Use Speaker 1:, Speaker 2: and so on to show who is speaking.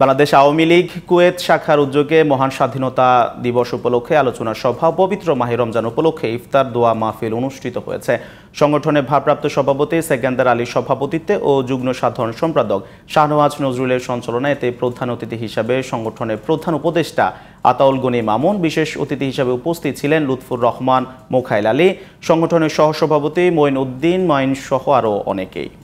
Speaker 1: Bangladesh Awami League Kuwait শাখার উদ্যোগে মহান স্বাধীনতা দিবস উপলক্ষে আলোচনা সভা পবিত্র মাহির রমজান উপলক্ষে ইফতার দোয়া মাহফিল অনুষ্ঠিত হয়েছে সংগঠনের ভারপ্রাপ্ত সভাপতি সেকেন্দার আলীর সভাপতিত্বে ও যুগ্ম সাধারণ সম্পাদক শাহনওয়াজ নজরুলের সঞ্চালনায় এতে প্রধান অতিথি হিসাবে সংগঠনের প্রধান উপদেষ্টা আতাউল গনি মামুন বিশেষ অতিথি হিসাবে উপস্থিত ছিলেন লুৎফুর রহমান মোখাইল আলী সংগঠনের সহসভাপতি মঈন উদ্দিন মাইন সহ আরও অনেকেই